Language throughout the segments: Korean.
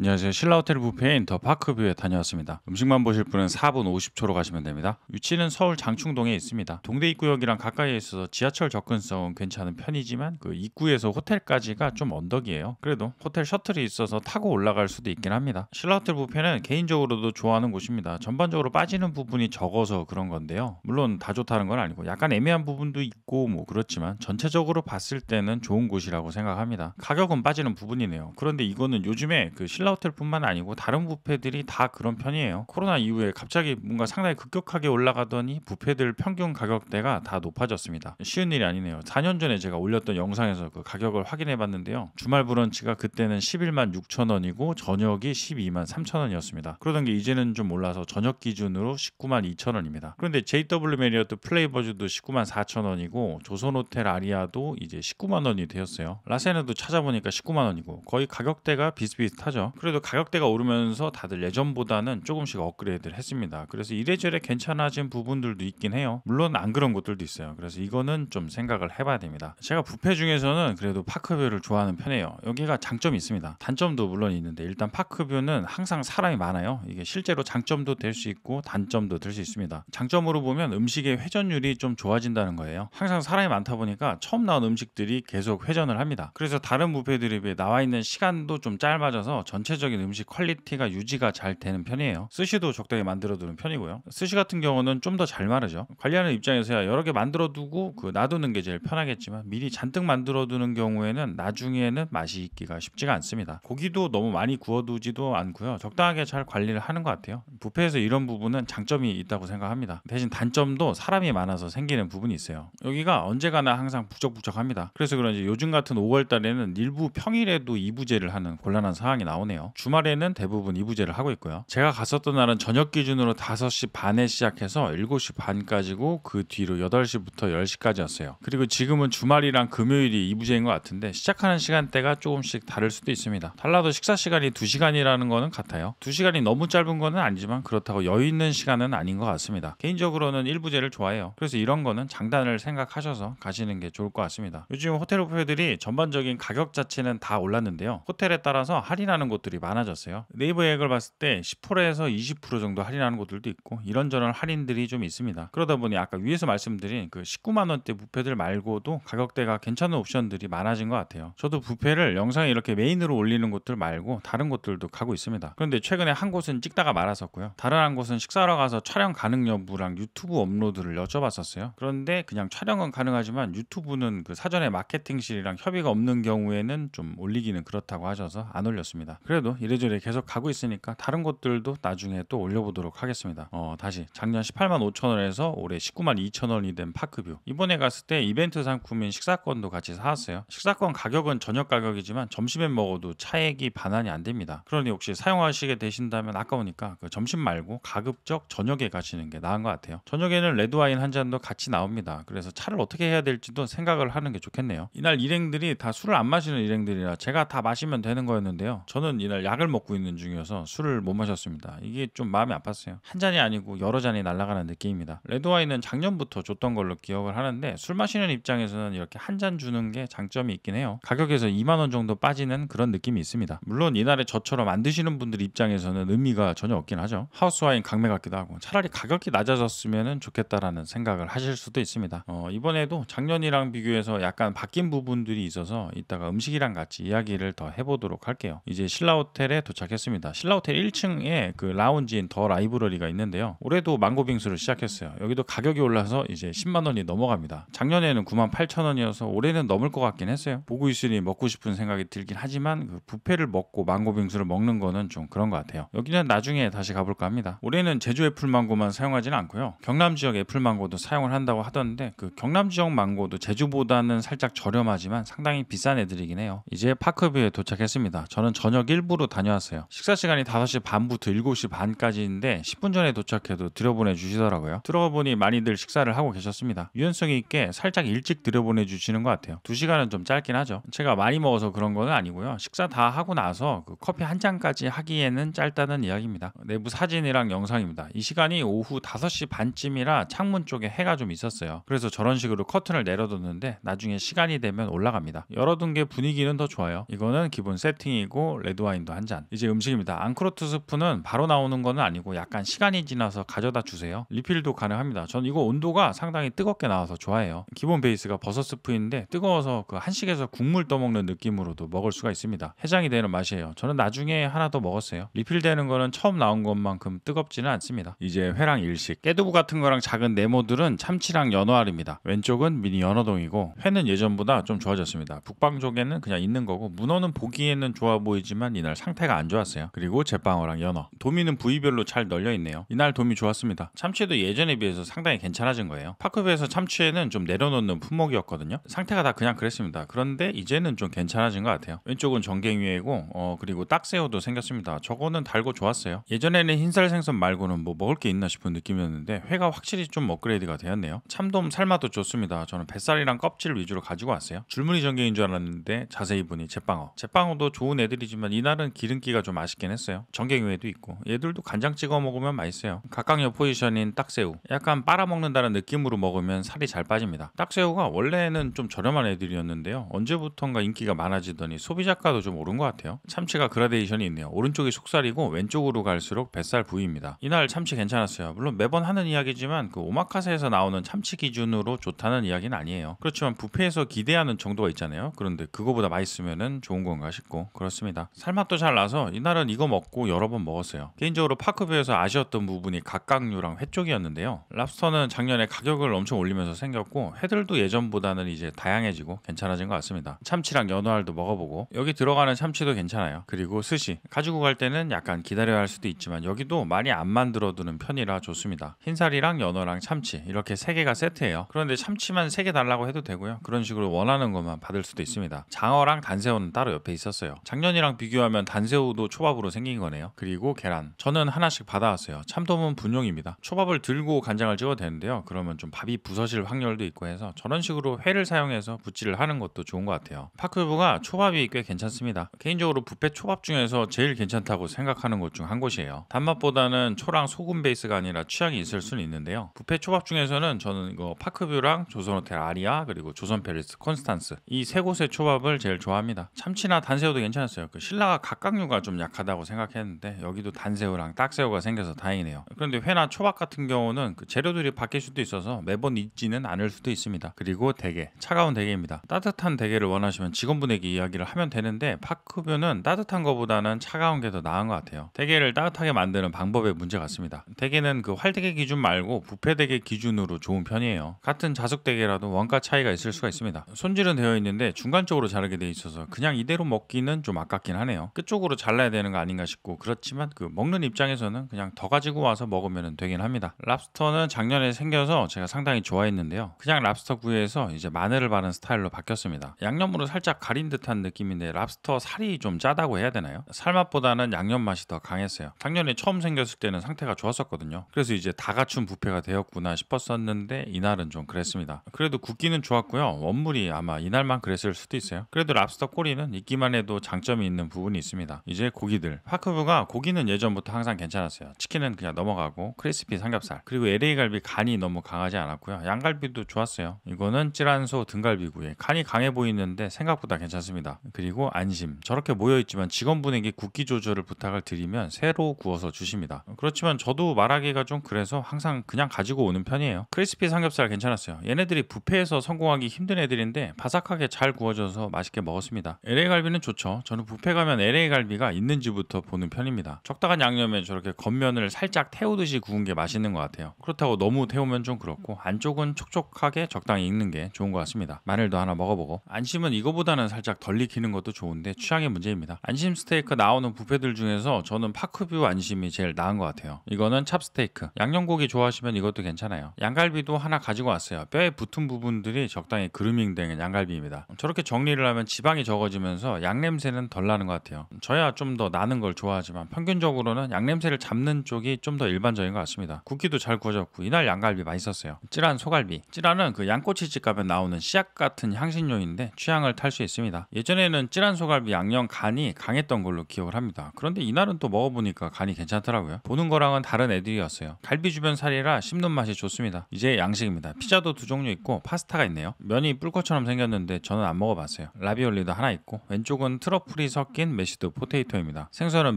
안녕하세요. 신라호텔 부페인 더 파크뷰에 다녀왔습니다. 음식만 보실 분은 4분 50초로 가시면 됩니다. 위치는 서울 장충동에 있습니다. 동대 입구역이랑 가까이에 있어서 지하철 접근성은 괜찮은 편이지만 그 입구에서 호텔까지가 좀 언덕이에요. 그래도 호텔 셔틀이 있어서 타고 올라갈 수도 있긴 합니다. 신라호텔 부페는 개인적으로도 좋아하는 곳입니다. 전반적으로 빠지는 부분이 적어서 그런 건데요. 물론 다 좋다는 건 아니고 약간 애매한 부분도 있고 뭐 그렇지만 전체적으로 봤을 때는 좋은 곳이라고 생각합니다. 가격은 빠지는 부분이네요. 그런데 이거는 요즘에 그 신라 신라 호텔뿐만 아니고 다른 부페들이 다 그런 편이에요. 코로나 이후에 갑자기 뭔가 상당히 급격하게 올라가더니 부페들 평균 가격대가 다 높아졌습니다. 쉬운 일이 아니네요. 4년 전에 제가 올렸던 영상에서 그 가격을 확인해 봤는데요. 주말 브런치가 그때는 11만 6천 원이고 저녁이 12만 3천 원이었습니다. 그러던 게 이제는 좀 올라서 저녁 기준으로 19만 2천 원입니다. 그런데 JW 메리어트 플레이버즈도 19만 4천 원이고 조선호텔 아리아도 이제 19만 원이 되었어요. 라세에도 찾아보니까 19만 원이고 거의 가격대가 비슷비슷하죠. 그래도 가격대가 오르면서 다들 예전보다는 조금씩 업그레이드를 했습니다. 그래서 이래저래 괜찮아진 부분들도 있긴 해요. 물론 안 그런 것들도 있어요. 그래서 이거는 좀 생각을 해봐야 됩니다. 제가 부페 중에서는 그래도 파크뷰를 좋아하는 편이에요. 여기가 장점이 있습니다. 단점도 물론 있는데 일단 파크뷰는 항상 사람이 많아요. 이게 실제로 장점도 될 수 있고 단점도 될 수 있습니다. 장점으로 보면 음식의 회전율이 좀 좋아진다는 거예요. 항상 사람이 많다 보니까 처음 나온 음식들이 계속 회전을 합니다. 그래서 다른 부페들에 비해 나와 있는 시간도 좀 짧아져서 전체 전체적인 음식 퀄리티가 유지가 잘 되는 편이에요. 스시도 적당히 만들어두는 편이고요. 스시 같은 경우는 좀 더 잘 마르죠. 관리하는 입장에서야 여러 개 만들어두고 그 놔두는 게 제일 편하겠지만 미리 잔뜩 만들어두는 경우에는 나중에는 맛이 있기가 쉽지가 않습니다. 고기도 너무 많이 구워두지도 않고요. 적당하게 잘 관리를 하는 것 같아요. 부페에서 이런 부분은 장점이 있다고 생각합니다. 대신 단점도 사람이 많아서 생기는 부분이 있어요. 여기가 언제가나 항상 북적북적합니다. 그래서 그런지 요즘 같은 5월 달에는 일부 평일에도 이부제를 하는 곤란한 상황이 나오네요. 하네요. 주말에는 대부분 이부제를 하고 있고요. 제가 갔었던 날은 저녁 기준으로 5시 반에 시작해서 7시 반까지고 그 뒤로 8시부터 10시까지였어요. 그리고 지금은 주말이랑 금요일이 이부제인 것 같은데 시작하는 시간대가 조금씩 다를 수도 있습니다. 달라도 식사 시간이 2시간이라는 거는 같아요. 2시간이 너무 짧은 거는 아니지만 그렇다고 여유 있는 시간은 아닌 것 같습니다. 개인적으로는 일부제를 좋아해요. 그래서 이런 거는 장단을 생각하셔서 가시는 게 좋을 것 같습니다. 요즘 호텔 오퍼들이 전반적인 가격 자체는 다 올랐는데요. 호텔에 따라서 할인하는 곳도 곳들이 많아졌어요. 네이버 앱을 봤을 때 10%에서 20% 정도 할인하는 곳들도 있고 이런저런 할인들이 좀 있습니다. 그러다 보니 아까 위에서 말씀드린 그 19만 원대 부페들 말고도 가격대가 괜찮은 옵션들이 많아진 것 같아요. 저도 부페를 영상에 이렇게 메인으로 올리는 곳들 말고 다른 곳들도 가고 있습니다. 그런데 최근에 한 곳은 찍다가 말았었고요. 다른 한 곳은 식사하러 가서 촬영 가능 여부랑 유튜브 업로드를 여쭤봤었어요. 그런데 그냥 촬영은 가능하지만 유튜브는 그 사전에 마케팅실이랑 협의가 없는 경우에는 좀 올리기는 그렇다고 하셔서 안 올렸습니다. 그래서 그래도 이래저래 계속 가고 있으니까 다른 것들도 나중에 또 올려보도록 하겠습니다. 어, 다시 작년 18만 5천 원에서 올해 19만 2천 원이 된 파크뷰. 이번에 갔을 때 이벤트 상품인 식사권도 같이 사왔어요. 식사권 가격은 저녁 가격이지만 점심에 먹어도 차액이 반환이 안 됩니다. 그러니 혹시 사용하시게 되신다면 아까우니까 그 점심 말고 가급적 저녁에 가시는 게 나은 것 같아요. 저녁에는 레드와인 한 잔도 같이 나옵니다. 그래서 차를 어떻게 해야 될지도 생각을 하는 게 좋겠네요. 이날 일행들이 다 술을 안 마시는 일행들이라 제가 다 마시면 되는 거였는데요. 저는 저는 이날 약을 먹고 있는 중이어서 술을 못 마셨습니다. 이게 좀 마음이 아팠어요. 한 잔이 아니고 여러 잔이 날아가는 느낌입니다. 레드와인은 작년부터 줬던 걸로 기억을 하는데 술 마시는 입장에서는 이렇게 한 잔 주는 게 장점이 있긴 해요. 가격에서 2만 원 정도 빠지는 그런 느낌이 있습니다. 물론 이날에 저처럼 안 드시는 분들 입장에서는 의미가 전혀 없긴 하죠. 하우스 와인 강매 같기도 하고 차라리 가격이 낮아졌으면 좋겠다라는 생각을 하실 수도 있습니다. 어, 이번에도 작년이랑 비교해서 약간 바뀐 부분들이 있어서 이따가 음식이랑 같이 이야기를 더 해보도록 할게요. 이제 신라 신라호텔에 도착했습니다. 신라호텔 1층에 그 라운지인 더 라이브러리가 있는데요. 올해도 망고빙수를 시작했어요. 여기도 가격이 올라서 이제 10만 원이 넘어갑니다. 작년에는 9만 8천 원이어서 올해는 넘을 것 같긴 했어요. 보고 있으니 먹고 싶은 생각이 들긴 하지만 그 부페를 먹고 망고빙수를 먹는 거는 좀 그런 것 같아요. 여기는 나중에 다시 가볼까 합니다. 올해는 제주 애플망고만 사용하지는 않고요. 경남 지역 애플망고도 사용을 한다고 하던데 그 경남 지역 망고도 제주보다는 살짝 저렴하지만 상당히 비싼 애들이긴 해요. 이제 파크뷰에 도착했습니다. 저는 저녁 1 일부러 다녀왔어요. 식사 시간이 5시 반부터 7시 반까지인데 10분 전에 도착해도 들여보내 주시더라고요. 들어가 보니 많이들 식사를 하고 계셨습니다. 유연성 있게 살짝 일찍 들여보내 주시는 것 같아요. 2시간은 좀 짧긴 하죠. 제가 많이 먹어서 그런 건 아니고요. 식사 다 하고 나서 그 커피 한 잔까지 하기에는 짧다는 이야기입니다. 내부 사진이랑 영상입니다. 이 시간이 오후 5시 반쯤이라 창문 쪽에 해가 좀 있었어요. 그래서 저런 식으로 커튼을 내려뒀는데 나중에 시간이 되면 올라갑니다. 열어둔 게 분위기는 더 좋아요. 이거는 기본 세팅이고 레드 와인도 한 잔. 이제 음식입니다. 앙크로트 스프는 바로 나오는 거는 아니고 약간 시간이 지나서 가져다 주세요. 리필도 가능합니다. 전 이거 온도가 상당히 뜨겁게 나와서 좋아해요. 기본 베이스가 버섯 스프인데 뜨거워서 그 한식에서 국물 떠먹는 느낌으로도 먹을 수가 있습니다. 해장이 되는 맛이에요. 저는 나중에 하나 더 먹었어요. 리필되는 거는 처음 나온 것만큼 뜨겁지는 않습니다. 이제 회랑 일식. 깨두부 같은 거랑 작은 네모들은 참치랑 연어알입니다. 왼쪽은 미니 연어동이고 회는 예전보다 좀 좋아졌습니다. 북방 쪽에는 그냥 있는 거고 문어는 보기에는 좋아 보이지만 이날 상태가 안 좋았어요. 그리고 제빵어랑 연어. 도미는 부위별로 잘 널려 있네요. 이날 도미 좋았습니다. 참치도 예전에 비해서 상당히 괜찮아진 거예요. 파크베에서 참치에는 좀 내려놓는 품목이었거든요. 상태가 다 그냥 그랬습니다. 그런데 이제는 좀 괜찮아진 것 같아요. 왼쪽은 전갱위에고 어, 그리고 딱새우도 생겼습니다. 저거는 달고 좋았어요. 예전에는 흰살 생선 말고는 뭐 먹을 게 있나 싶은 느낌이었는데 회가 확실히 좀 업그레이드가 되었네요. 참돔 삶아도 좋습니다. 저는 뱃살이랑 껍질 위주로 가지고 왔어요. 줄무늬 전갱인 줄 알았는데 자세히 보니 제빵어. 제빵어도 좋은 애들이지만 이날 그날은 기름기가 좀 아쉽긴 했어요. 전갱이회도 있고 얘들도 간장 찍어 먹으면 맛있어요. 각각옆 포지션인 딱새우 약간 빨아먹는다는 느낌으로 먹으면 살이 잘 빠집니다. 딱새우가 원래는 좀 저렴한 애들이었는데요. 언제부턴가 인기가 많아지더니 소비자가도 좀 오른 것 같아요. 참치가 그라데이션이 있네요. 오른쪽이 속살이고 왼쪽으로 갈수록 뱃살 부위입니다. 이날 참치 괜찮았어요. 물론 매번 하는 이야기지만 그 오마카세에서 나오는 참치 기준으로 좋다는 이야기는 아니에요. 그렇지만 부페에서 기대하는 정도가 있잖아요. 그런데 그거보다 맛있으면 좋은 건가 싶고 그렇습니다. 삶 쌈맛도 잘 나서 이날은 이거 먹고 여러 번 먹었어요. 개인적으로 파크뷰에서 아쉬웠던 부분이 각각류랑 회 쪽이었는데요. 랍스터는 작년에 가격을 엄청 올리면서 생겼고 회들도 예전보다는 이제 다양해지고 괜찮아진 것 같습니다. 참치랑 연어알도 먹어보고 여기 들어가는 참치도 괜찮아요. 그리고 스시 가지고 갈 때는 약간 기다려야 할 수도 있지만 여기도 많이 안 만들어두는 편이라 좋습니다. 흰살이랑 연어랑 참치 이렇게 세 개가 세트예요. 그런데 참치만 세 개 달라고 해도 되고요. 그런 식으로 원하는 것만 받을 수도 있습니다. 장어랑 단새우는 따로 옆에 있었어요. 작년이랑 비교하면 그러면 단새우도 초밥으로 생긴 거네요. 그리고 계란. 저는 하나씩 받아왔어요. 참돔은 분용입니다. 초밥을 들고 간장을 찍어도 되는데요. 그러면 좀 밥이 부서질 확률도 있고 해서 저런 식으로 회를 사용해서 부치를 하는 것도 좋은 것 같아요. 파크부가 초밥이 꽤 괜찮습니다. 개인적으로 뷔페 초밥 중에서 제일 괜찮다고 생각하는 곳 중 한 곳이에요. 단맛보다는 초랑 소금 베이스가 아니라 취향이 있을 수는 있는데요. 뷔페 초밥 중에서는 저는 이거 파크뷰랑 조선호텔 아리아 그리고 조선팰리스 콘스탄스 이 세 곳의 초밥을 제일 좋아합니다. 참치나 단새우도 괜찮았어요. 그 신라 회가 각각류가 좀 약하다고 생각했는데 여기도 단새우랑 딱새우가 생겨서 다행이네요. 그런데 회나 초밥 같은 경우는 그 재료들이 바뀔 수도 있어서 매번 있지는 않을 수도 있습니다. 그리고 대게, 차가운 대게입니다. 따뜻한 대게를 원하시면 직원분에게 이야기를 하면 되는데 파크뷰는 따뜻한 것보다는 차가운 게 더 나은 것 같아요. 대게를 따뜻하게 만드는 방법의 문제 같습니다. 대게는 그 활대게 기준 말고 부패대게 기준으로 좋은 편이에요. 같은 자숙대게라도 원가 차이가 있을 수가 있습니다. 손질은 되어 있는데 중간 적으로 자르게 돼 있어서 그냥 이대로 먹기는 좀 아깝긴 하네요. 하요 끝쪽으로 잘라야 되는 거 아닌가 싶고 그렇지만 그 먹는 입장에서는 그냥 더 가지고 와서 먹으면 되긴 합니다. 랍스터는 작년에 생겨서 제가 상당히 좋아했는데요. 그냥 랍스터 구이에서 이제 마늘을 바른 스타일로 바뀌었습니다. 양념으로 살짝 가린 듯한 느낌인데 랍스터 살이 좀 짜다고 해야 되나요? 살맛보다는 양념 맛이 더 강했어요. 작년에 처음 생겼을 때는 상태가 좋았었거든요. 그래서 이제 다 갖춘 부페가 되었구나 싶었었는데 이날은 좀 그랬습니다. 그래도 굽기는 좋았고요. 원물이 아마 이날만 그랬을 수도 있어요. 그래도 랍스터 꼬리는 익기만 해도 장점이 있는 부분 부분이 있습니다. 이제 고기들. 파크부가 고기는 예전부터 항상 괜찮았어요. 치킨은 그냥 넘어가고 크리스피 삼겹살 그리고 LA 갈비 간이 너무 강하지 않았고요. 양갈비도 좋았어요. 이거는 찌란소 등갈비구이 간이 강해 보이는데 생각보다 괜찮습니다. 그리고 안심. 저렇게 모여있지만 직원분에게 굽기 조절을 부탁을 드리면 새로 구워서 주십니다. 그렇지만 저도 말하기가 좀 그래서 항상 그냥 가지고 오는 편이에요. 크리스피 삼겹살 괜찮았어요. 얘네들이 부페에서 성공하기 힘든 애들인데 바삭하게 잘 구워져서 맛있게 먹었습니다. LA 갈비는 좋죠. 저는 부페 가면 일단 LA 갈비가 있는지부터 보는 편입니다. 적당한 양념에 저렇게 겉면을 살짝 태우듯이 구운 게 맛있는 것 같아요. 그렇다고 너무 태우면 좀 그렇고 안쪽은 촉촉하게 적당히 익는 게 좋은 것 같습니다. 마늘도 하나 먹어보고 안심은 이거보다는 살짝 덜 익히는 것도 좋은데 취향의 문제입니다. 안심 스테이크 나오는 부페들 중에서 저는 파크뷰 안심이 제일 나은 것 같아요. 이거는 찹스테이크. 양념고기 좋아하시면 이것도 괜찮아요. 양갈비도 하나 가지고 왔어요. 뼈에 붙은 부분들이 적당히 그루밍된 양갈비입니다. 저렇게 정리를 하면 지방이 적어지면서 양 냄새는 덜 나는 것 같아요. 같아요. 저야 좀 더 나는 걸 좋아하지만 평균적으로는 양냄새를 잡는 쪽이 좀 더 일반적인 것 같습니다. 국기도잘 구워졌고 이날 양갈비 맛있었어요. 찌란 소갈비. 찌란은 그 양꼬치집 가면 나오는 씨앗 같은 향신료인데 취향을 탈 수 있습니다. 예전에는 찌란 소갈비 양념 간이 강했던 걸로 기억을 합니다. 그런데 이날은 또 먹어보니까 간이 괜찮더라고요. 보는 거랑은 다른 애들이었어요. 갈비 주변 살이라 씹는 맛이 좋습니다. 이제 양식입니다. 피자도 두 종류 있고 파스타가 있네요. 면이 뿔코처럼 생겼는데 저는 안 먹어봤어요. 라비올리도 하나 있고 왼쪽은 트러플이 섞인 메시드 포테이토입니다. 생선은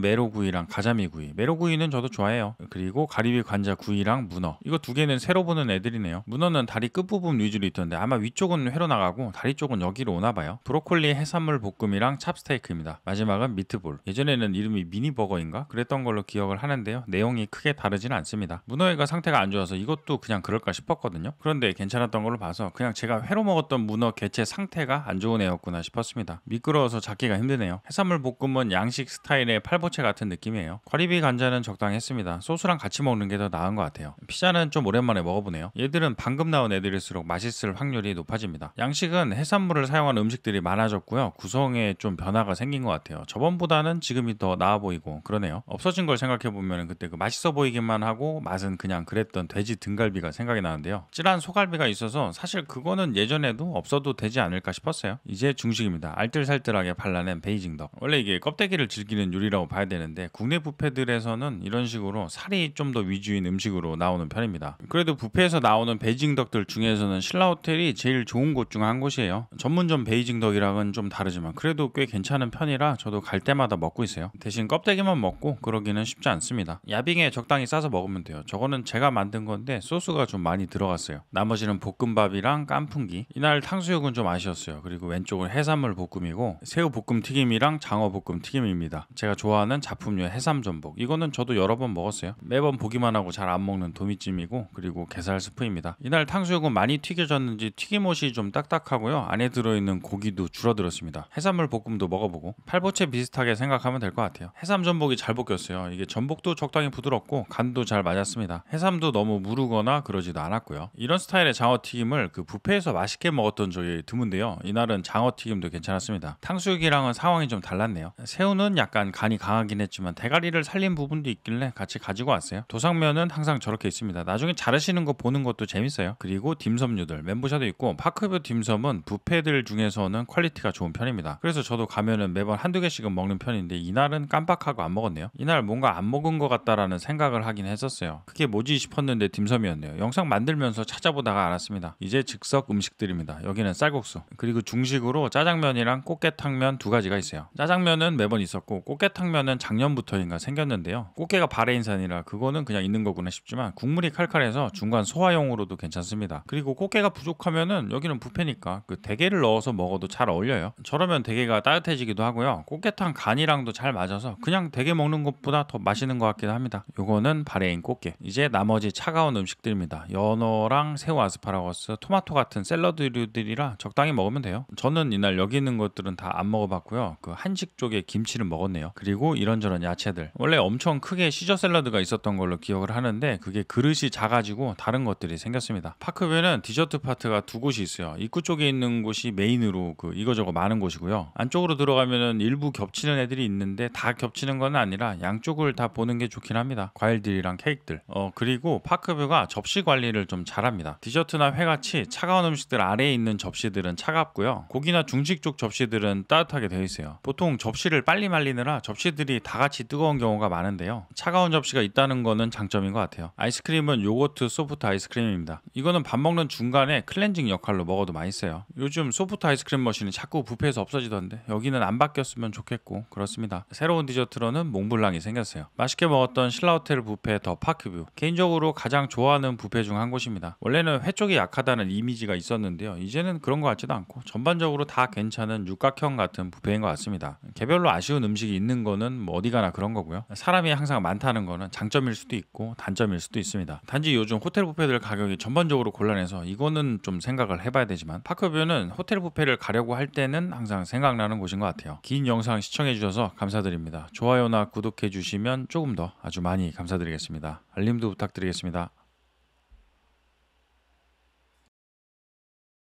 메로구이랑 가자미구이. 메로구이는 저도 좋아해요. 그리고 가리비 관자구이랑 문어. 이거 두 개는 새로 보는 애들이네요. 문어는 다리 끝부분 위주로 있던데 아마 위쪽은 회로 나가고 다리 쪽은 여기로 오나 봐요. 브로콜리 해산물 볶음이랑 찹스테이크입니다. 마지막은 미트볼. 예전에는 이름이 미니버거인가? 그랬던 걸로 기억을 하는데요. 내용이 크게 다르진 않습니다. 문어회가 상태가 안 좋아서 이것도 그냥 그럴까 싶었거든요. 그런데 괜찮았던 걸로 봐서 그냥 제가 회로 먹었던 문어 개체 상태가 안 좋은 애였구나 싶었습니다. 미끄러워서 잡기가 힘드네요. 해산물 볶음 볶음은 양식 스타일의 팔보채 같은 느낌이에요. 쿼리비 간자는 적당했습니다. 소스랑 같이 먹는 게 더 나은 것 같아요. 피자는 좀 오랜만에 먹어보네요. 얘들은 방금 나온 애들일수록 맛있을 확률이 높아집니다. 양식은 해산물을 사용한 음식들이 많아졌고요. 구성에 좀 변화가 생긴 것 같아요. 저번보다는 지금이 더 나아 보이고 그러네요. 없어진 걸 생각해보면 그때 그 맛있어 보이기만 하고 맛은 그냥 그랬던 돼지 등갈비가 생각이 나는데요. 찔한 소갈비가 있어서 사실 그거는 예전에도 없어도 되지 않을까 싶었어요. 이제 중식입니다. 알뜰살뜰하게 발라낸 베이징덕. 원래 이게 껍데기를 즐기는 요리라고 봐야 되는데 국내 뷔페들에서는 이런 식으로 살이 좀 더 위주인 음식으로 나오는 편입니다. 그래도 뷔페에서 나오는 베이징 덕들 중에서는 신라호텔이 제일 좋은 곳 중 한 곳이에요. 전문점 베이징 덕이랑은 좀 다르지만 그래도 꽤 괜찮은 편이라 저도 갈 때마다 먹고 있어요. 대신 껍데기만 먹고 그러기는 쉽지 않습니다. 야빙에 적당히 싸서 먹으면 돼요. 저거는 제가 만든 건데 소스가 좀 많이 들어갔어요. 나머지는 볶음밥이랑 깐풍기. 이날 탕수육은 좀 아쉬웠어요. 그리고 왼쪽은 해산물 볶음이고 새우 볶음 튀김이랑 장어 장어볶음 튀김입니다. 제가 좋아하는 작품류 해삼 전복. 이거는 저도 여러 번 먹었어요. 매번 보기만 하고 잘 안 먹는 도미찜이고 그리고 게살 스프입니다. 이날 탕수육은 많이 튀겨졌는지 튀김옷이 좀 딱딱하고요. 안에 들어있는 고기도 줄어들었습니다. 해산물 볶음도 먹어보고 팔보채 비슷하게 생각하면 될 것 같아요. 해삼 전복이 잘 볶였어요. 이게 전복도 적당히 부드럽고 간도 잘 맞았습니다. 해삼도 너무 무르거나 그러지도 않았고요. 이런 스타일의 장어 튀김을 그 뷔페에서 맛있게 먹었던 적이 드문데요. 이날은 장어 튀김도 괜찮았습니다. 탕수육이랑은 상황이 좀 달랐는데 같네요 새우는 약간 간이 강하긴 했지만 대가리를 살린 부분도 있길래 같이 가지고 왔어요. 도상면은 항상 저렇게 있습니다. 나중에 자르시는 거 보는 것도 재밌어요. 그리고 딤섬류들 멘보샤도 있고 파크뷰 딤섬은 부페들 중에서는 퀄리티가 좋은 편입니다. 그래서 저도 가면은 매번 한두 개씩은 먹는 편인데 이날은 깜빡하고 안 먹었네요. 이날 뭔가 안 먹은 것 같다라는 생각을 하긴 했었어요. 그게 뭐지 싶었는데 딤섬이었네요. 영상 만들면서 찾아보다가 알았습니다. 이제 즉석 음식들입니다. 여기는 쌀국수 그리고 중식으로 짜장면이랑 꽃게탕면 두 가지가 있어요. 짜장 탕면은 매번 있었고 꽃게탕면은 작년부터인가 생겼는데요. 꽃게가 바레인산이라 그거는 그냥 있는 거구나 싶지만 국물이 칼칼해서 중간 소화용으로도 괜찮습니다. 그리고 꽃게가 부족하면은 여기는 부페니까 그 대게를 넣어서 먹어도 잘 어울려요. 저러면 대게가 따뜻해지기도 하고요. 꽃게탕 간이랑도 잘 맞아서 그냥 대게 먹는 것보다 더 맛있는 것 같기도 합니다. 요거는 바레인 꽃게. 이제 나머지 차가운 음식들입니다. 연어랑 새우 아스파라거스, 토마토 같은 샐러드류들이라 적당히 먹으면 돼요. 저는 이날 여기 있는 것들은 다 안 먹어봤고요. 그 한식 한 쪽에 김치를 먹었네요. 그리고 이런저런 야채들. 원래 엄청 크게 시저 샐러드가 있었던 걸로 기억을 하는데 그게 그릇이 작아지고 다른 것들이 생겼습니다. 파크뷰는 디저트 파트가 두 곳이 있어요. 입구 쪽에 있는 곳이 메인으로 그 이거저거 많은 곳이고요. 안쪽으로 들어가면 일부 겹치는 애들이 있는데 다 겹치는 건 아니라 양쪽을 다 보는 게 좋긴 합니다. 과일들이랑 케이크들. 어 그리고 파크뷰가 접시 관리를 좀 잘합니다. 디저트나 회같이 차가운 음식들 아래에 있는 접시들은 차갑고요. 고기나 중식 쪽 접시들은 따뜻하게 되어 있어요. 보통 접시를 빨리 말리느라 접시들이 다 같이 뜨거운 경우가 많은데요. 차가운 접시가 있다는 거는 장점인 것 같아요. 아이스크림은 요거트 소프트 아이스크림입니다. 이거는 밥 먹는 중간에 클렌징 역할로 먹어도 맛있어요. 요즘 소프트 아이스크림 머신은 자꾸 부페에서 없어지던데 여기는 안 바뀌었으면 좋겠고 그렇습니다. 새로운 디저트로는 몽블랑이 생겼어요. 맛있게 먹었던 신라호텔 부페 더 파크뷰. 개인적으로 가장 좋아하는 부페 중 한 곳입니다. 원래는 회 쪽이 약하다는 이미지가 있었는데요. 이제는 그런 것 같지도 않고 전반적으로 다 괜찮은 육각형 같은 부페인 것 같습니다. 개별로 아쉬운 음식이 있는 거는 뭐 어디 가나 그런 거고요. 사람이 항상 많다는 거는 장점일 수도 있고 단점일 수도 있습니다. 단지 요즘 호텔 부페들 가격이 전반적으로 곤란해서 이거는 좀 생각을 해봐야 되지만 파크뷰는 호텔 부페를 가려고 할 때는 항상 생각나는 곳인 것 같아요. 긴 영상 시청해주셔서 감사드립니다. 좋아요나 구독해주시면 조금 더 아주 많이 감사드리겠습니다. 알림도 부탁드리겠습니다.